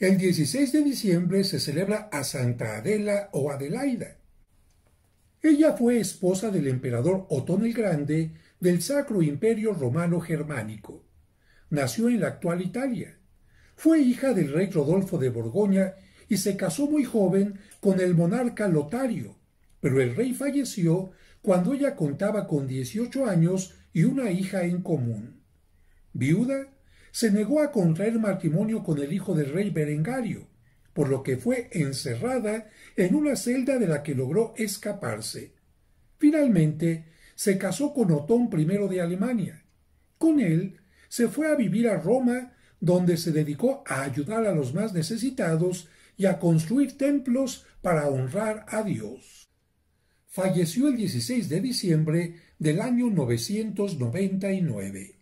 El 16 de diciembre se celebra a Santa Adela o Adelaida. Ella fue esposa del emperador Otón el Grande del Sacro Imperio Romano Germánico. Nació en la actual Italia. Fue hija del rey Rodolfo de Borgoña y se casó muy joven con el monarca Lotario, pero el rey falleció cuando ella contaba con 18 años y una hija en común. Viuda, se negó a contraer matrimonio con el hijo del rey Berengario, por lo que fue encerrada en una celda de la que logró escaparse. Finalmente, se casó con Otón I de Alemania. Con él, se fue a vivir a Roma, donde se dedicó a ayudar a los más necesitados y a construir templos para honrar a Dios. Falleció el 16 de diciembre del año 999.